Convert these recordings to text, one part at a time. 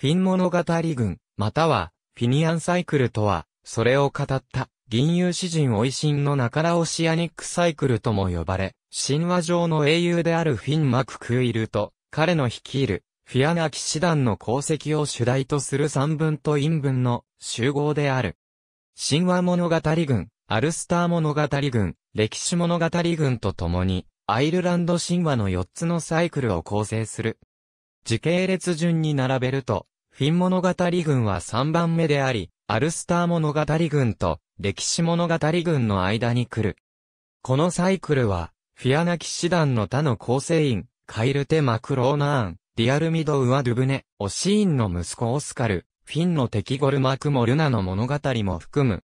フィン物語群、または、フィニアンサイクルとは、それを語った、銀融詩人オイシンの仲ラオシアニックサイクルとも呼ばれ、神話上の英雄であるフィン・マク・クーイルと、彼の率いる、フィアナ騎士団の功績を主題とする三文と陰文の集合である。神話物語群、アルスター物語群、歴史物語群とともに、アイルランド神話の4つのサイクルを構成する時系列順に並べると、フィン物語群は3番目であり、アルスター物語群と歴史物語群の間に来る。このサイクルは、フィアナ騎士団の他の構成員、カイルテ・マクローナーン、ディアルミド・ウア・ドゥブネ、オシーンの息子オスカル、フィンの敵ゴルマクモルナの物語も含む。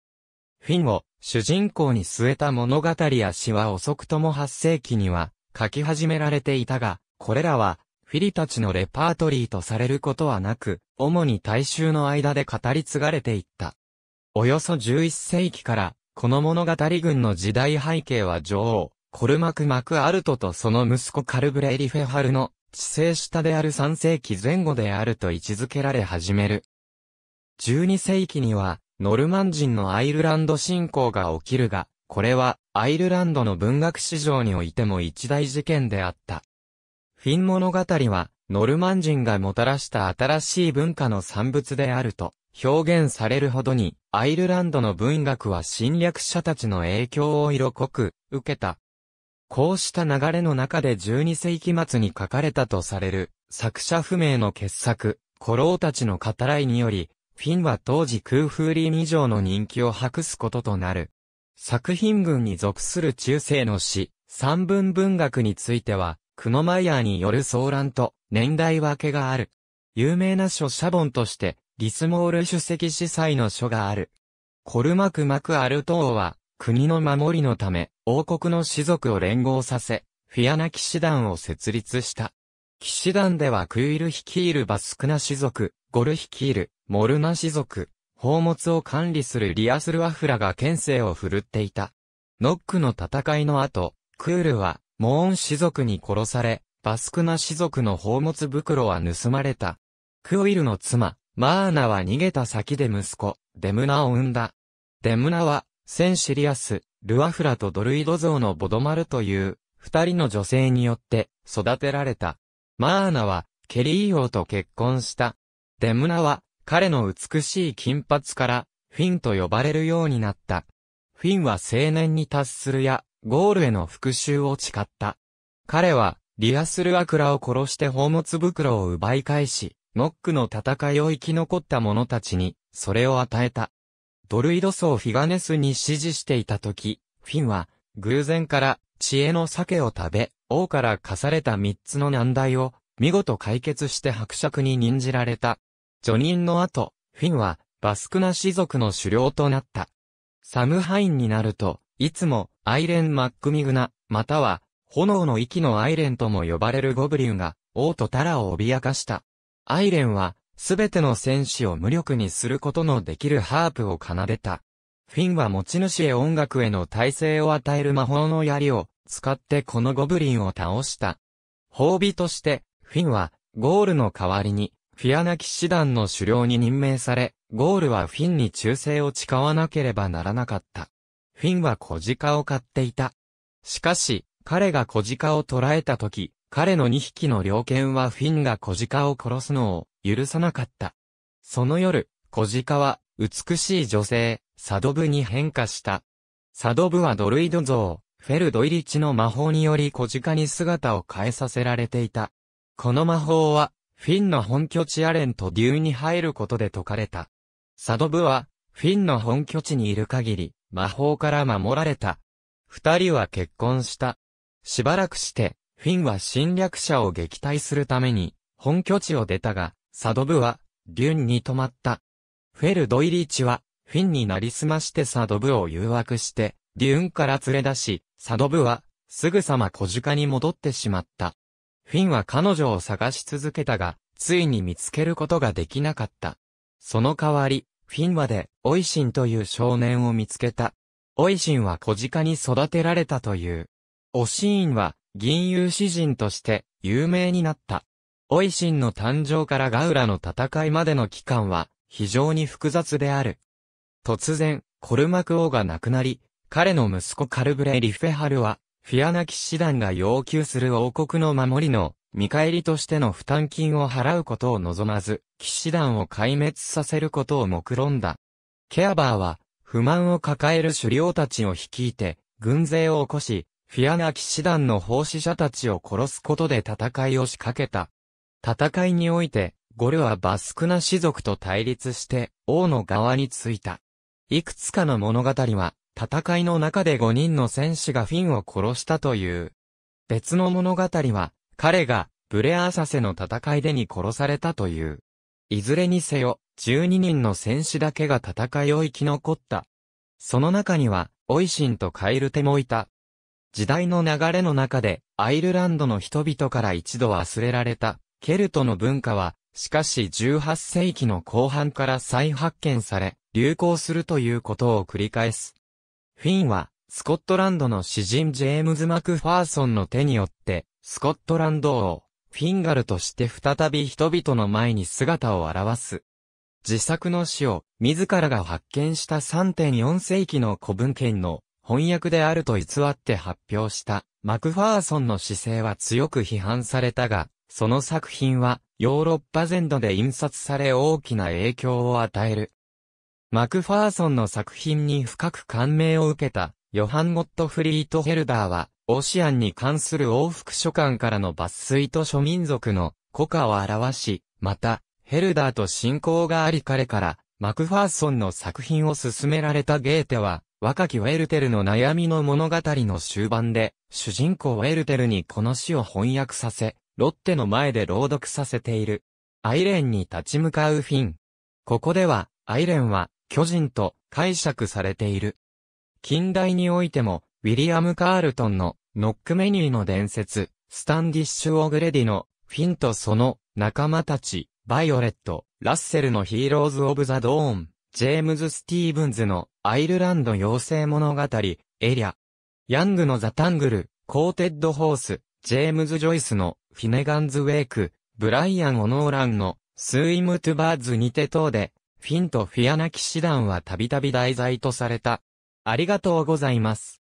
フィンを主人公に据えた物語や詩は遅くとも8世紀には書き始められていたが、これらはフィリたちのレパートリーとされることはなく、主に大衆の間で語り継がれていった。およそ11世紀から、この物語群の時代背景は女王、コルマク・マクアルトとその息子カルブレイリフェハルの、治世下である3世紀前後であると位置づけられ始める。12世紀には、ノルマン人のアイルランド侵攻が起きるが、これは、アイルランドの文学史上においても一大事件であった。フィン物語は、ノルマン人がもたらした新しい文化の産物であると表現されるほどに、アイルランドの文学は侵略者たちの影響を色濃く受けた。こうした流れの中で12世紀末に書かれたとされる作者不明の傑作、古老たちの語らいにより、フィンは当時空風林以上の人気を博すこととなる。作品群に属する中世の詩、三文文学については、クノマイヤーによる騒乱と年代分けがある。有名な書写本として、リスモール主席司祭の書がある。コルマク・マク・アルト王は、国の守りのため、王国の士族を連合させ、フィアナ騎士団を設立した。騎士団ではクイル率いるバスクナ士族、ゴル率いるモルナ士族、宝物を管理するリアスルアフラが県政を振るっていた。ノックの戦いの後、クールはモーン氏族に殺され、バスクナ氏族の宝物袋は盗まれた。クオイルの妻、マーナは逃げた先で息子、デムナを産んだ。デムナは、センシリアス、ルアフラとドルイド像のボドマルという、二人の女性によって育てられた。マーナは、ケリー王と結婚した。デムナは、彼の美しい金髪から、フィンと呼ばれるようになった。フィンは青年に達するや、ゴールへの復讐を誓った。彼は、リアスルアクラを殺して宝物袋を奪い返し、ノックの戦いを生き残った者たちに、それを与えた。ドルイド層フィガネスに指示していた時、フィンは、偶然から、知恵の酒を食べ、王から課された三つの難題を、見事解決して伯爵に任じられた。叙任の後、フィンは、バスクナ氏族の首領となった。サムハインになると、いつも、アイレン・マックミグナ、または、炎の息のアイレンとも呼ばれるゴブリュが、王とタラを脅かした。アイレンは、すべての戦士を無力にすることのできるハープを奏でた。フィンは持ち主へ音楽への耐性を与える魔法の槍を使ってこのゴブリンを倒した。褒美として、フィンはゴールの代わりにフィアナ騎士団の首領に任命され、ゴールはフィンに忠誠を誓わなければならなかった。フィンは小鹿を飼っていた。しかし、彼が小鹿を捕らえた時、彼の2匹の猟犬はフィンが小鹿を殺すのを許さなかった。その夜、小鹿は美しい女性、サドブに変化した。サドブはドルイド像、フェルドイリチの魔法により小鹿に姿を変えさせられていた。この魔法は、フィンの本拠地アレンとデューに入ることで解かれた。サドブは、フィンの本拠地にいる限り、魔法から守られた。二人は結婚した。しばらくして、フィンは侵略者を撃退するために、本拠地を出たが、サドブは、リュンに泊まった。フェルドイリーチは、フィンになりすましてサドブを誘惑して、リュンから連れ出し、サドブは、すぐさま小鹿に戻ってしまった。フィンは彼女を探し続けたが、ついに見つけることができなかった。その代わり、フィンワで、オイシンという少年を見つけた。オイシンは小鹿に育てられたという。オシーンは、銀融詩人として、有名になった。オイシンの誕生からガウラの戦いまでの期間は、非常に複雑である。突然、コルマク王が亡くなり、彼の息子カルブレ・リフェハルは、フィアナ騎士団が要求する王国の守りの、見返りとしての負担金を払うことを望まず、騎士団を壊滅させることを目論んだ。ケアバーは、不満を抱える首領たちを率いて、軍勢を起こし、フィアナ騎士団の奉仕者たちを殺すことで戦いを仕掛けた。戦いにおいて、ゴルはバスクナ氏族と対立して、王の側についた。いくつかの物語は、戦いの中で5人の戦士がフィンを殺したという。別の物語は、彼が、ブレアーサセの戦いでに殺されたという。いずれにせよ、12人の戦士だけが戦いを生き残った。その中には、オイシンとカイルテもいた。時代の流れの中で、アイルランドの人々から一度忘れられた、ケルトの文化は、しかし18世紀の後半から再発見され、流行するということを繰り返す。フィンは、スコットランドの詩人ジェームズ・マクファーソンの手によって、スコットランド王、フィンガルとして再び人々の前に姿を現す。自作の詩を、自らが発見した3.4世紀の古文献の翻訳であると偽って発表した、マクファーソンの姿勢は強く批判されたが、その作品は、ヨーロッパ全土で印刷され大きな影響を与える。マクファーソンの作品に深く感銘を受けた、ヨハン・ゴットフリート・ヘルダーは、オシアンに関する往復書簡からの抜粋と諸民族の古化を表し、また、ヘルダーと信仰があり彼から、マクファーソンの作品を勧められたゲーテは、若きウェルテルの悩みの物語の終盤で、主人公ウェルテルにこの詩を翻訳させ、ロッテの前で朗読させている。アイレーンに立ち向かうフィン。ここでは、アイレンは巨人と解釈されている。近代においても、ウィリアム・カールトンのノックメニューの伝説、スタンディッシュ・オグレディのフィンとその仲間たち、バイオレット、ラッセルのヒーローズ・オブ・ザ・ドーン、ジェームズ・スティーブンズのアイルランド妖精物語、エリア、ヤングのザ・タングル、コーテッド・ホース、ジェームズ・ジョイスのフィネガンズ・ウェイク、ブライアン・オノーランのスイム・トゥ・バーズにて等でフィンとフィアナ騎士団はたびたび題材とされた。ありがとうございます。